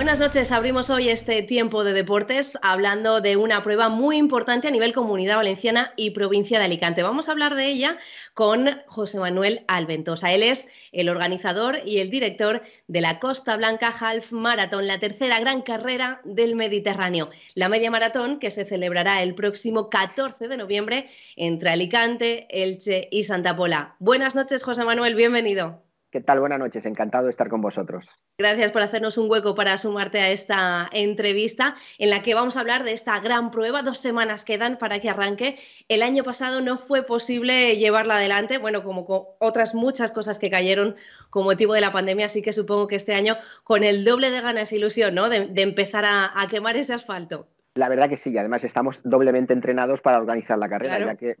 Buenas noches, abrimos hoy este tiempo de deportes hablando de una prueba muy importante a nivel comunidad valenciana y provincia de Alicante. Vamos a hablar de ella con José Manuel Alventosa. Él es el organizador y el director de la Costa Blanca Half Marathon, la tercera gran carrera del Mediterráneo. La media maratón que se celebrará el próximo 14 de noviembre entre Alicante, Elche y Santa Pola. Buenas noches, José Manuel, bienvenido. ¿Qué tal? Buenas noches, encantado de estar con vosotros. Gracias por hacernos un hueco para sumarte a esta entrevista en la que vamos a hablar de esta gran prueba. Dos semanas quedan para que arranque. El año pasado no fue posible llevarla adelante, bueno, como con otras muchas cosas que cayeron con motivo de la pandemia, así que supongo que este año con el doble de ganas y ilusión, ¿no? De, empezar a, quemar ese asfalto. La verdad que sí, además estamos doblemente entrenados para organizar la carrera, ya que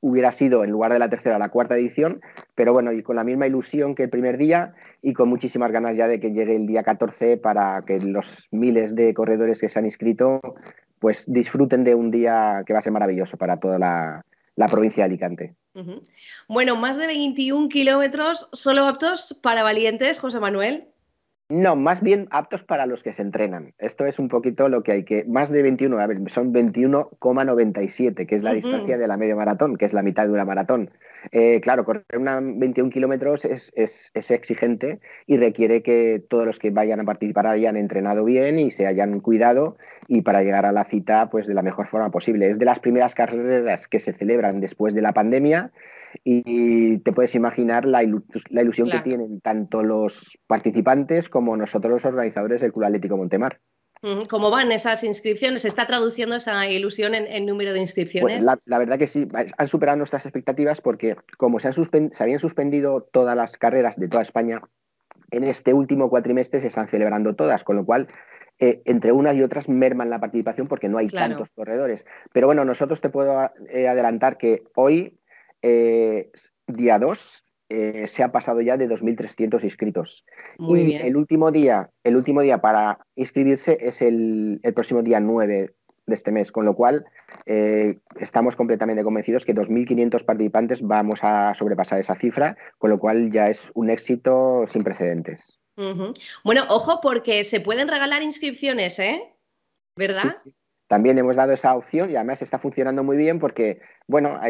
hubiera sido en lugar de la tercera la cuarta edición, pero bueno, y con la misma ilusión que el primer día y con muchísimas ganas ya de que llegue el día 14 para que los miles de corredores que se han inscrito pues disfruten de un día que va a ser maravilloso para toda la, provincia de Alicante. Bueno, más de 21 kilómetros solo aptos para valientes, José Manuel. No, más bien aptos para los que se entrenan. Esto es un poquito lo que hay que. Más de 21, a ver, son 21,97, que es la distancia de la media maratón, que es la mitad de una maratón. Eh, claro, correr una 21 kilómetros es, es, exigente y requiere que todos los que vayan a participar hayan entrenado bien y se hayan cuidado y para llegar a la cita pues de la mejor forma posible. Es de las primeras carreras que se celebran después de la pandemia y te puedes imaginar la, ilusión que tienen tanto los participantes como nosotros los organizadores del Club Atlético Montemar. ¿Cómo van esas inscripciones? ¿Se está traduciendo esa ilusión en, número de inscripciones? la, verdad que sí, han superado nuestras expectativas porque como se, habían suspendido todas las carreras de toda España, en este último cuatrimestre se están celebrando todas, con lo cual eh, entre unas y otras merman la participación porque no hay tantos corredores. Pero bueno, nosotros te puedo eh, adelantar que hoy eh, día 2 eh, se ha pasado ya de 2.300 inscritos. Muy y bien. El último, día, el último día para inscribirse es el, próximo día 9 de este mes, con lo cual eh, estamos completamente convencidos que 2.500 participantes vamos a sobrepasar esa cifra, con lo cual ya es un éxito sin precedentes. Bueno, ojo porque se pueden regalar inscripciones, ¿eh? ¿Verdad? también hemos dado esa opción y además está funcionando muy bien porque, bueno,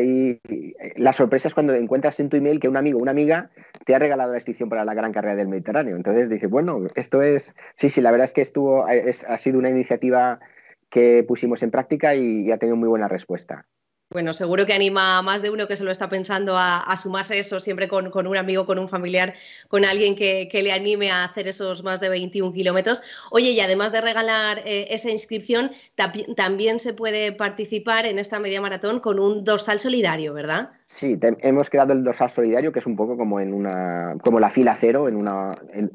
la sorpresa es cuando encuentras en tu email que un amigo o una amiga te ha regalado la inscripción para la Gran Carrera del Mediterráneo. Entonces dices, bueno, esto es, sí, sí, la verdad es que estuvo, ha sido una iniciativa que pusimos en práctica y, y ha tenido muy buena respuesta bueno, seguro que anima a más de uno que se lo está pensando a, sumarse eso, siempre con, un amigo, con un familiar, con alguien que, le anime a hacer esos más de 21 kilómetros. Oye, y además de regalar eh, esa inscripción, también se puede participar en esta media maratón con un dorsal solidario, ¿verdad? Sí, hemos creado el dorsal solidario, que es un poco como en una, como la fila cero en una, en,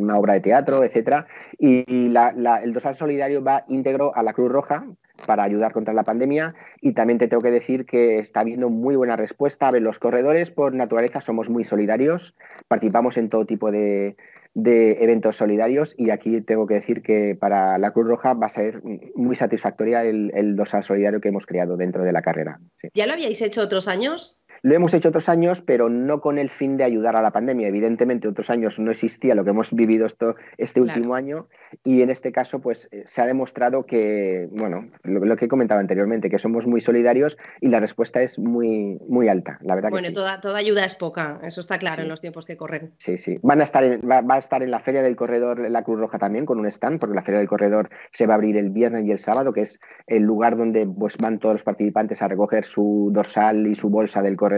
una obra de teatro, etcétera. Y el dorsal solidario va íntegro a la Cruz Roja, para ayudar contra la pandemia. Y también te tengo que decir que está habiendo muy buena respuesta. A ver, los corredores por naturaleza somos muy solidarios, participamos en todo tipo de, eventos solidarios y aquí tengo que decir que para la Cruz Roja va a ser muy satisfactoria el, el solidario que hemos creado dentro de la carrera. ¿Ya lo habíais hecho otros años? Lo hemos hecho otros años, pero no con el fin de ayudar a la pandemia. Evidentemente, otros años no existía lo que hemos vivido esto, este último año y en este caso pues eh, se ha demostrado que, bueno, lo, que he comentado anteriormente, que somos muy solidarios y la respuesta es muy, muy alta, la verdad. que sí. toda, toda ayuda es poca, eso está claro en los tiempos que corren. Sí, sí. Van a estar va, a estar en la Feria del Corredor la Cruz Roja también con un stand, porque la Feria del Corredor se va a abrir el viernes y el sábado, que es el lugar donde pues, van todos los participantes a recoger su dorsal y su bolsa del corredor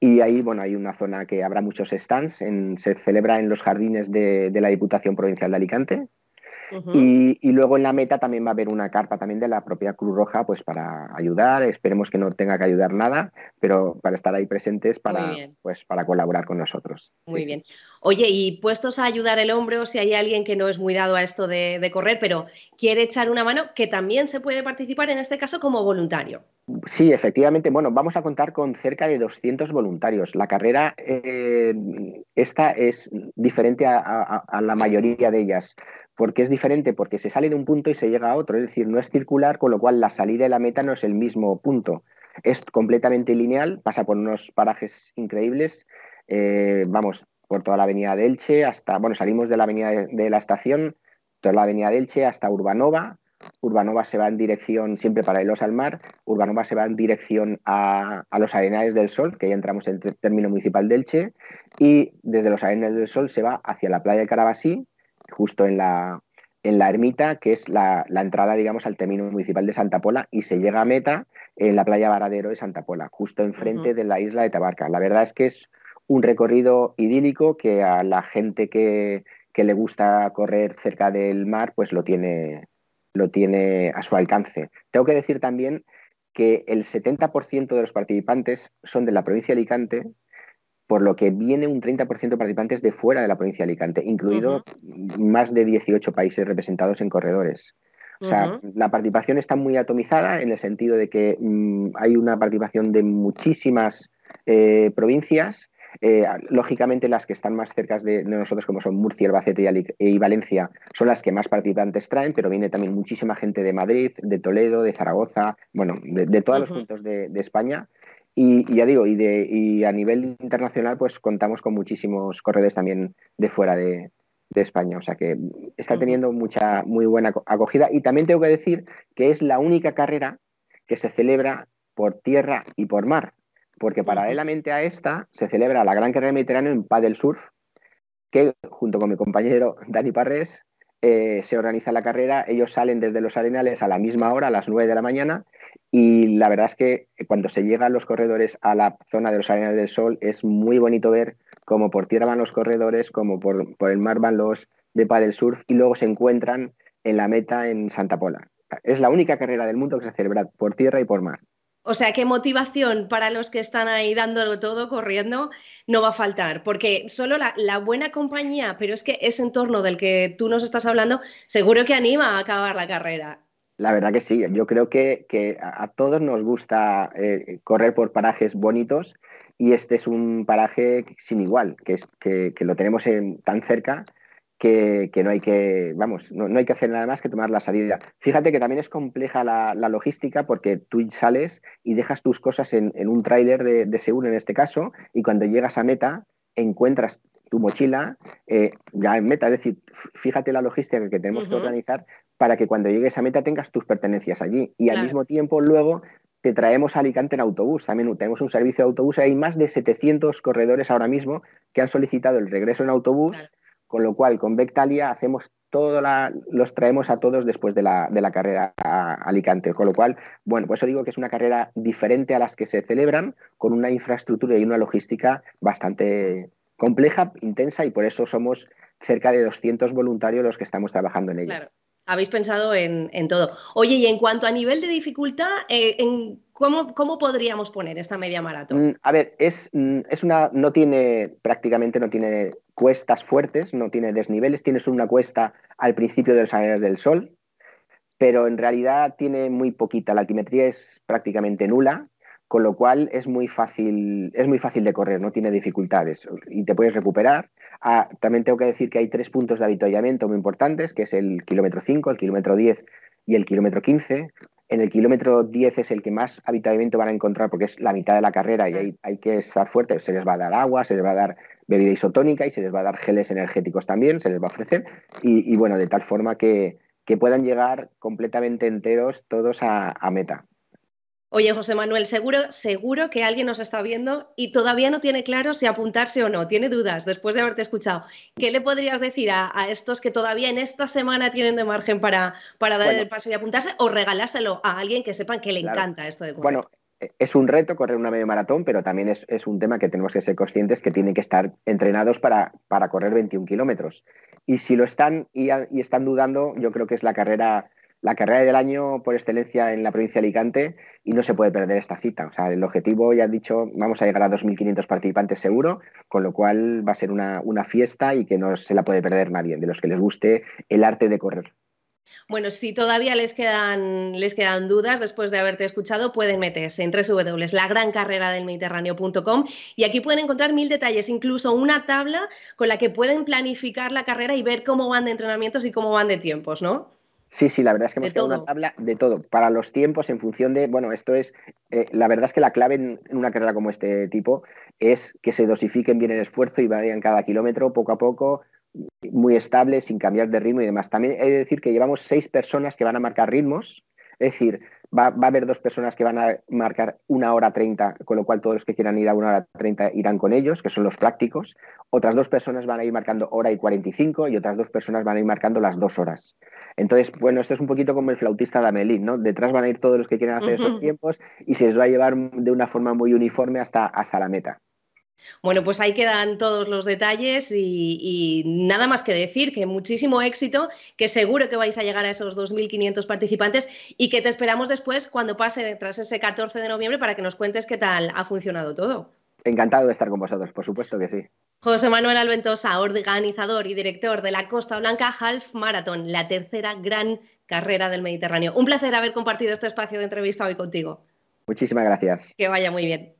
y ahí, bueno, hay una zona que habrá muchos stands, en, se celebra en los jardines de, la Diputación Provincial de Alicante. y, luego en la meta también va a haber una carpa también de la propia Cruz Roja, pues para ayudar, esperemos que no tenga que ayudar nada, pero para estar ahí presentes para, pues, para colaborar con nosotros. Muy bien. Oye, y puestos a ayudar el hombro, si hay alguien que no es muy dado a esto de correr, pero quiere echar una mano, que también se puede participar en este caso como voluntario. Sí, efectivamente. Bueno, vamos a contar con cerca de 200 voluntarios. La carrera eh, esta es diferente a, la mayoría de ellas. porque es diferente? Porque se sale de un punto y se llega a otro. Es decir, no es circular, con lo cual la salida y la meta no es el mismo punto. Es completamente lineal, pasa por unos parajes increíbles. Eh, vamos, por toda la avenida de Elche hasta, bueno, salimos de la avenida de, la estación, toda la avenida Delche Elche hasta Urbanova, Urbanova se va en dirección, siempre paralelos al mar, Urbanova se va en dirección a, a los Arenales del Sol, que ya entramos en el término municipal de Elche, y desde los Arenales del Sol se va hacia la playa de Carabasí, justo en la, en la ermita, que es la, la, entrada, digamos, al término municipal de Santa Pola, y se llega a meta en la playa Varadero de Santa Pola, justo enfrente de la isla de Tabarca. La verdad es que es un recorrido idílico que a la gente que, que le gusta correr cerca del mar, pues lo tiene, lo tiene a su alcance. Tengo que decir también que el 70% de los participantes son de la provincia de Alicante, por lo que viene un 30% de participantes de fuera de la provincia de Alicante, incluido más de 18 países representados en corredores. O sea, la participación está muy atomizada en el sentido de que mm, hay una participación de muchísimas eh, provincias eh, lógicamente, las que están más cerca de, nosotros, como son Murcia, Albacete y, Valencia, son las que más participantes traen, pero viene también muchísima gente de Madrid, de Toledo, de Zaragoza, bueno, de, todos los puntos de, España. Y, ya digo, y, a nivel internacional, pues contamos con muchísimos corredores también de fuera de, de España. O sea que está teniendo mucha, muy buena acogida. Y también tengo que decir que es la única carrera que se celebra por tierra y por mar porque paralelamente a esta se celebra la Gran Carrera Mediterránea en Padel Surf, que junto con mi compañero Dani Parres eh, se organiza la carrera. Ellos salen desde los arenales a la misma hora, a las 9 de la mañana, y la verdad es que cuando se llegan los corredores a la zona de los arenales del sol es muy bonito ver cómo por tierra van los corredores, cómo por, por el mar van los de Padel Surf y luego se encuentran en la meta en Santa Pola. Es la única carrera del mundo que se celebra por tierra y por mar. O sea, qué motivación para los que están ahí dándolo todo, corriendo, no va a faltar, porque solo la, buena compañía, pero es que ese entorno del que tú nos estás hablando, seguro que anima a acabar la carrera. La verdad que sí, yo creo que, a todos nos gusta eh, correr por parajes bonitos y este es un paraje sin igual, que, es, que, lo tenemos tan cerca que, no hay que, vamos, no, hay que hacer nada más que tomar la salida. Fíjate que también es compleja la, logística porque tú sales y dejas tus cosas en, un tráiler de, seguro en este caso y cuando llegas a meta encuentras tu mochila eh, ya en meta, es decir, fíjate la logística que tenemos que organizar para que cuando llegues a meta tengas tus pertenencias allí y al mismo tiempo luego te traemos a Alicante en autobús. También tenemos un servicio de autobús. Hay más de 700 corredores ahora mismo que han solicitado el regreso en autobús. Con lo cual, con Vectalia hacemos todo la, los traemos a todos después de la, de la carrera a Alicante. Con lo cual, bueno, pues eso digo que es una carrera diferente a las que se celebran, con una infraestructura y una logística bastante compleja, intensa, y por eso somos cerca de 200 voluntarios los que estamos trabajando en ella. Claro. Habéis pensado en, todo. Oye, y en cuanto a nivel de dificultad, eh, en, ¿cómo, ¿cómo, podríamos poner esta media maratón? Mm, a ver, es, mm, es una, no tiene, prácticamente no tiene cuestas fuertes, no tiene desniveles, tiene solo una cuesta al principio de los arenas del sol, pero en realidad tiene muy poquita, la altimetría es prácticamente nula, con lo cual es muy fácil, es muy fácil de correr, no tiene dificultades y te puedes recuperar. Ah, también tengo que decir que hay tres puntos de avituallamiento muy importantes, que es el kilómetro 5, el kilómetro 10 y el kilómetro 15. En el kilómetro 10 es el que más avituallamiento van a encontrar porque es la mitad de la carrera y hay, hay que estar fuerte, se les va a dar agua, se les va a dar bebida isotónica y se les va a dar geles energéticos también, se les va a ofrecer, y, bueno, de tal forma que, que, puedan llegar completamente enteros todos a, meta. Oye, José Manuel, seguro, seguro que alguien nos está viendo y todavía no tiene claro si apuntarse o no, tiene dudas después de haberte escuchado. ¿Qué le podrías decir a, estos que todavía en esta semana tienen de margen para, para dar el paso y apuntarse o regalárselo a alguien que sepan que le encanta esto de Bueno, es un reto correr una media maratón, pero también es, un tema que tenemos que ser conscientes que tienen que estar entrenados para, correr 21 kilómetros. Y si lo están y, están dudando, yo creo que es la carrera, la carrera del año por excelencia en la provincia de Alicante y no se puede perder esta cita. O sea, el objetivo, ya han dicho, vamos a llegar a 2.500 participantes seguro, con lo cual va a ser una fiesta y que no se la puede perder nadie, de los que les guste el arte de correr. Bueno, si todavía les quedan, les quedan dudas después de haberte escuchado, pueden meterse en Mediterráneo.com y aquí pueden encontrar mil detalles, incluso una tabla con la que pueden planificar la carrera y ver cómo van de entrenamientos y cómo van de tiempos, ¿no? Sí, sí, la verdad es que hemos creado una tabla de todo, para los tiempos en función de, bueno, esto es, eh, la verdad es que la clave en, una carrera como este tipo es que se dosifiquen bien el esfuerzo y vayan cada kilómetro poco a poco, muy estable, sin cambiar de ritmo y demás. También he de decir que llevamos seis personas que van a marcar ritmos, es decir, va, a haber dos personas que van a marcar una hora treinta, con lo cual todos los que quieran ir a una hora treinta irán con ellos, que son los prácticos. Otras dos personas van a ir marcando hora y cuarenta y cinco y otras dos personas van a ir marcando las dos horas. Entonces, bueno, esto es un poquito como el flautista de Amelín, ¿no? Detrás van a ir todos los que quieran hacer esos tiempos y se les va a llevar de una forma muy uniforme hasta, hasta la meta. Bueno, pues ahí quedan todos los detalles y, nada más que decir que muchísimo éxito, que seguro que vais a llegar a esos 2.500 participantes y que te esperamos después cuando pase tras ese 14 de noviembre para que nos cuentes qué tal ha funcionado todo. Encantado de estar con vosotros, por supuesto que sí. José Manuel Alventosa, organizador y director de la Costa Blanca Half Marathon, la tercera gran carrera del Mediterráneo. Un placer haber compartido este espacio de entrevista hoy contigo. Muchísimas gracias. Que vaya muy bien.